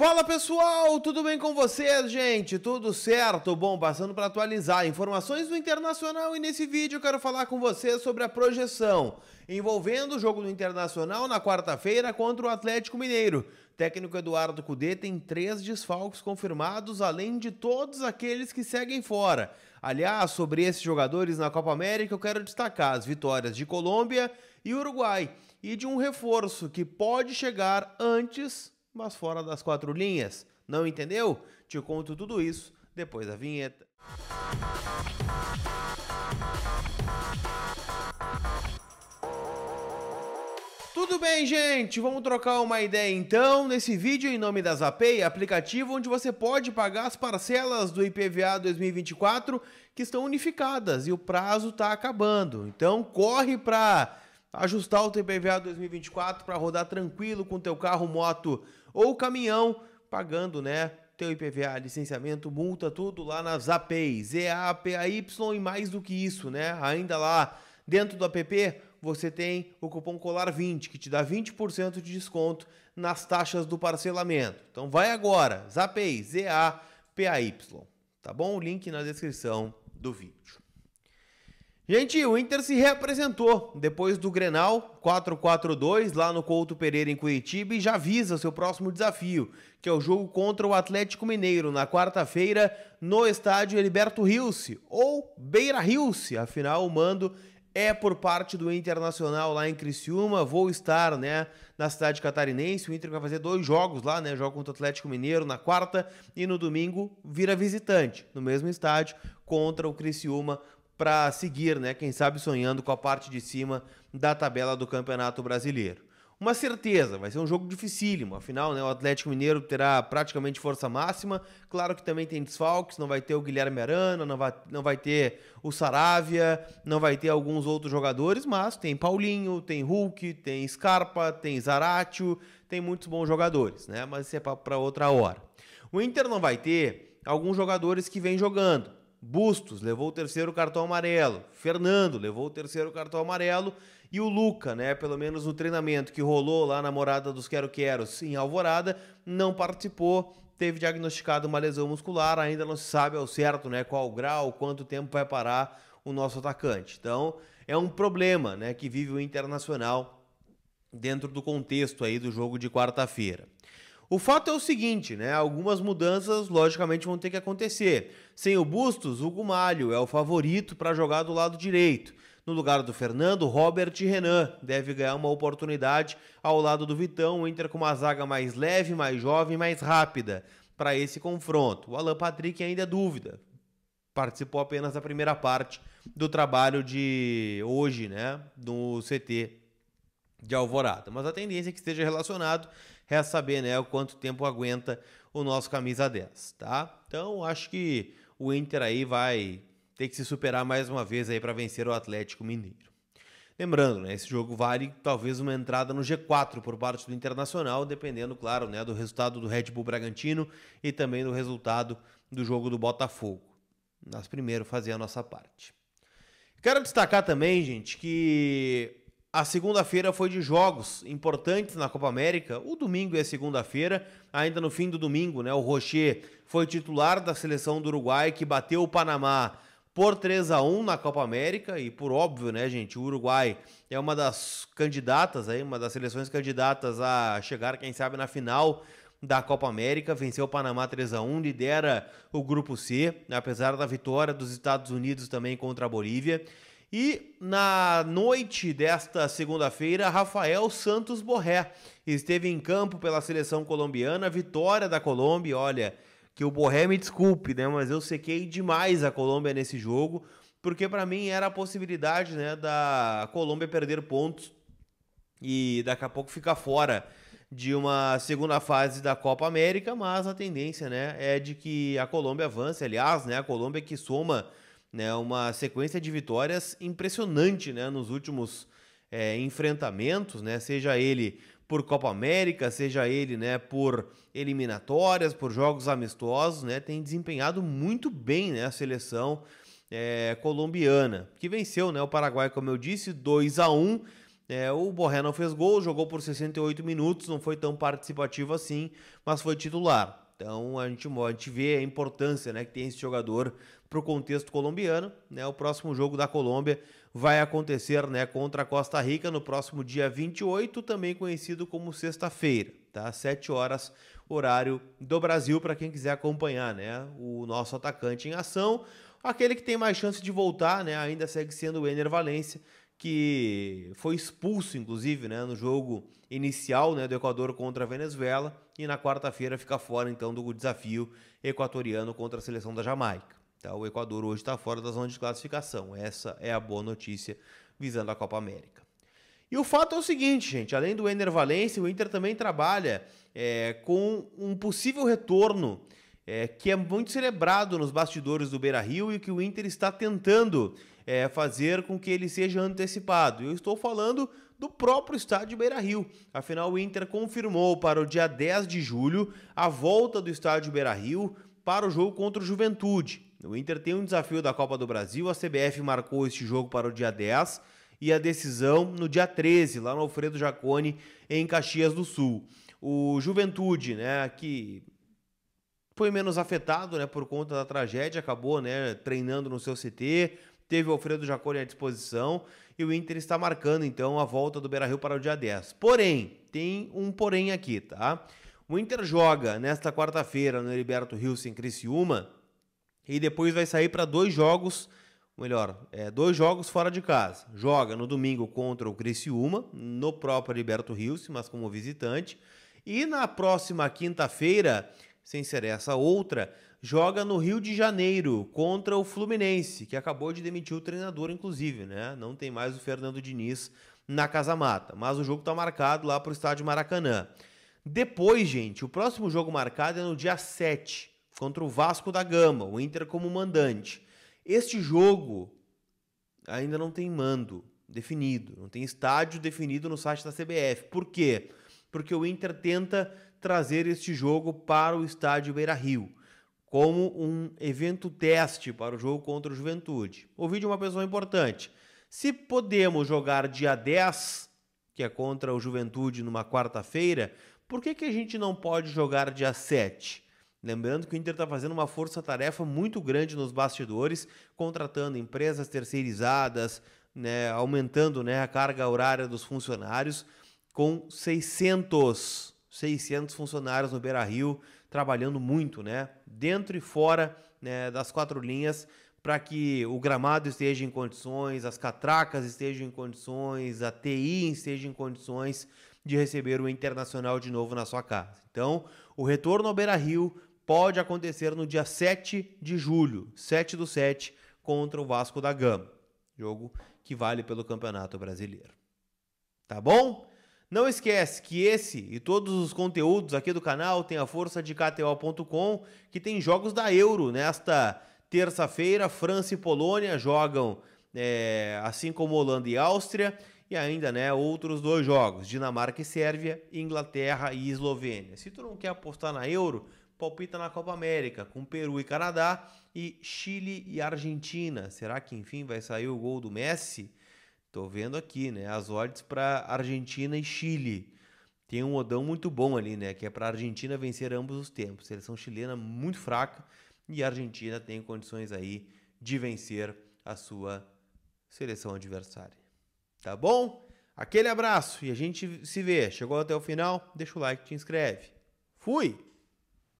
Fala pessoal, tudo bem com vocês, gente? Tudo certo? Bom, passando para atualizar informações do Internacional e nesse vídeo eu quero falar com vocês sobre a projeção envolvendo o jogo do Internacional na quarta-feira contra o Atlético Mineiro. técnico Eduardo Cudê tem três desfalques confirmados, além de todos aqueles que seguem fora. Aliás, sobre esses jogadores na Copa América, eu quero destacar as vitórias de Colômbia e Uruguai e de um reforço que pode chegar antes mas fora das quatro linhas. Não entendeu? Te conto tudo isso depois da vinheta. Tudo bem, gente? Vamos trocar uma ideia então nesse vídeo em nome da Zapay, aplicativo onde você pode pagar as parcelas do IPVA 2024 que estão unificadas e o prazo está acabando. Então corre para ajustar o IPVA 2024 para rodar tranquilo com teu carro, moto ou caminhão, pagando, né? Teu IPVA, licenciamento, multa, tudo lá na P A Y e mais do que isso, né? Ainda lá dentro do app você tem o cupom COLAR20 que te dá 20% de desconto nas taxas do parcelamento. Então vai agora, ZAPEI, Z A P A Y, tá bom? O link na descrição do vídeo. Gente, o Inter se reapresentou depois do Grenal 4-4-2 lá no Couto Pereira em Curitiba e já visa seu próximo desafio, que é o jogo contra o Atlético Mineiro na quarta-feira no estádio Heriberto Rilse ou Beira Rilse, afinal o mando é por parte do Internacional lá em Criciúma, vou estar, né, na cidade catarinense. O Inter vai fazer dois jogos lá, né, jogo contra o Atlético Mineiro na quarta e no domingo vira visitante, no mesmo estádio contra o Criciúma para seguir, né, quem sabe sonhando com a parte de cima da tabela do Campeonato Brasileiro. Uma certeza, vai ser um jogo dificílimo, afinal, né, o Atlético Mineiro terá praticamente força máxima, claro que também tem desfalques, não vai ter o Guilherme Arana, não vai, não vai ter o Saravia, não vai ter alguns outros jogadores, mas tem Paulinho, tem Hulk, tem Scarpa, tem Zaratio, tem muitos bons jogadores, né, mas isso é para outra hora. O Inter não vai ter alguns jogadores que vêm jogando, Bustos levou o terceiro cartão amarelo, Fernando levou o terceiro cartão amarelo e o Luca, né, pelo menos no treinamento que rolou lá na morada dos Quero Queros em Alvorada, não participou, teve diagnosticado uma lesão muscular, ainda não se sabe ao certo, né, qual grau, quanto tempo vai parar o nosso atacante. Então, é um problema, né, que vive o Internacional dentro do contexto aí do jogo de quarta-feira. O fato é o seguinte, né? Algumas mudanças logicamente vão ter que acontecer. Sem o Bustos, o Gumalho é o favorito para jogar do lado direito. No lugar do Fernando, Robert e Renan deve ganhar uma oportunidade ao lado do Vitão, entra com uma zaga mais leve, mais jovem, mais rápida para esse confronto. O Alan Patrick ainda é dúvida. Participou apenas da primeira parte do trabalho de hoje, né, no CT de Alvorada, mas a tendência é que esteja relacionado Resta saber, né, o quanto tempo aguenta o nosso camisa 10, tá? Então, acho que o Inter aí vai ter que se superar mais uma vez aí para vencer o Atlético Mineiro. Lembrando, né, esse jogo vale talvez uma entrada no G4 por parte do Internacional, dependendo, claro, né, do resultado do Red Bull Bragantino e também do resultado do jogo do Botafogo. Nós primeiro fazer a nossa parte. Quero destacar também, gente, que a segunda-feira foi de jogos importantes na Copa América. O domingo e a segunda-feira, ainda no fim do domingo, né? O Rocher foi titular da seleção do Uruguai que bateu o Panamá por 3 a 1 na Copa América e por óbvio, né, gente, o Uruguai é uma das candidatas aí, uma das seleções candidatas a chegar, quem sabe, na final da Copa América, venceu o Panamá 3 a 1, lidera o grupo C, apesar da vitória dos Estados Unidos também contra a Bolívia. E na noite desta segunda-feira, Rafael Santos Borré esteve em campo pela seleção colombiana, vitória da Colômbia. Olha, que o Borré me desculpe, né, mas eu sequei demais a Colômbia nesse jogo, porque para mim era a possibilidade, né, da Colômbia perder pontos e daqui a pouco ficar fora de uma segunda fase da Copa América, mas a tendência, né, é de que a Colômbia avance. Aliás, né, a Colômbia que soma né, uma sequência de vitórias impressionante né, nos últimos é, enfrentamentos, né, seja ele por Copa América, seja ele né, por eliminatórias, por jogos amistosos, né, tem desempenhado muito bem né, a seleção é, colombiana, que venceu né, o Paraguai, como eu disse, 2 a 1 é, o Borré não fez gol, jogou por 68 minutos, não foi tão participativo assim, mas foi titular. Então a gente, a gente vê a importância né, que tem esse jogador para o contexto colombiano. Né? O próximo jogo da Colômbia vai acontecer né, contra a Costa Rica no próximo dia 28, também conhecido como sexta-feira, tá? 7 horas, horário do Brasil, para quem quiser acompanhar né, o nosso atacante em ação. Aquele que tem mais chance de voltar, né, ainda segue sendo o Ener Valência, que foi expulso, inclusive, né, no jogo inicial né, do Equador contra a Venezuela, e na quarta-feira fica fora, então, do desafio equatoriano contra a seleção da Jamaica. Tá? O Equador hoje está fora da zona de classificação. Essa é a boa notícia visando a Copa América. E o fato é o seguinte, gente: além do Ener Valencia, o Inter também trabalha é, com um possível retorno é, que é muito celebrado nos bastidores do Beira Rio e que o Inter está tentando é, fazer com que ele seja antecipado. Eu estou falando do próprio estádio Beira Rio. Afinal, o Inter confirmou para o dia 10 de julho a volta do estádio Beira Rio para o jogo contra o Juventude. O Inter tem um desafio da Copa do Brasil, a CBF marcou este jogo para o dia 10 e a decisão no dia 13, lá no Alfredo Jacone, em Caxias do Sul. O Juventude, né, que foi menos afetado, né, por conta da tragédia, acabou, né, treinando no seu CT, teve o Alfredo Jacone à disposição e o Inter está marcando então a volta do Beira-Rio para o dia 10. Porém, tem um porém aqui, tá? O Inter joga nesta quarta-feira no Heriberto Rios em Criciúma, e depois vai sair para dois jogos, melhor, é, dois jogos fora de casa. Joga no domingo contra o Criciúma, no próprio Liberto Rios, mas como visitante. E na próxima quinta-feira, sem ser essa outra, joga no Rio de Janeiro contra o Fluminense, que acabou de demitir o treinador, inclusive, né? Não tem mais o Fernando Diniz na Casa Mata, mas o jogo está marcado lá para o estádio Maracanã. Depois, gente, o próximo jogo marcado é no dia 7, contra o Vasco da Gama, o Inter como mandante. Este jogo ainda não tem mando definido, não tem estádio definido no site da CBF. Por quê? Porque o Inter tenta trazer este jogo para o estádio Beira Rio, como um evento teste para o jogo contra o Juventude. Ouvi de é uma pessoa importante. Se podemos jogar dia 10, que é contra o Juventude numa quarta-feira, por que, que a gente não pode jogar dia 7? Lembrando que o Inter está fazendo uma força-tarefa muito grande nos bastidores, contratando empresas terceirizadas, né, aumentando né, a carga horária dos funcionários, com 600, 600 funcionários no Beira Rio, trabalhando muito, né, dentro e fora né, das quatro linhas, para que o gramado esteja em condições, as catracas estejam em condições, a TI esteja em condições de receber o Internacional de novo na sua casa. Então, o retorno ao Beira Rio pode acontecer no dia 7 de julho, 7 do 7, contra o Vasco da Gama. Jogo que vale pelo Campeonato Brasileiro. Tá bom? Não esquece que esse e todos os conteúdos aqui do canal tem a força de KTO.com, que tem jogos da Euro. Nesta terça-feira, França e Polônia jogam, é, assim como Holanda e Áustria, e ainda né, outros dois jogos, Dinamarca e Sérvia, Inglaterra e Eslovênia. Se tu não quer apostar na Euro, palpita na Copa América, com Peru e Canadá e Chile e Argentina. Será que enfim vai sair o gol do Messi? Tô vendo aqui, né? As odds para Argentina e Chile. Tem um odão muito bom ali, né? Que é para Argentina vencer ambos os tempos. Seleção chilena muito fraca e a Argentina tem condições aí de vencer a sua seleção adversária. Tá bom? Aquele abraço e a gente se vê. Chegou até o final? Deixa o like, te inscreve. Fui!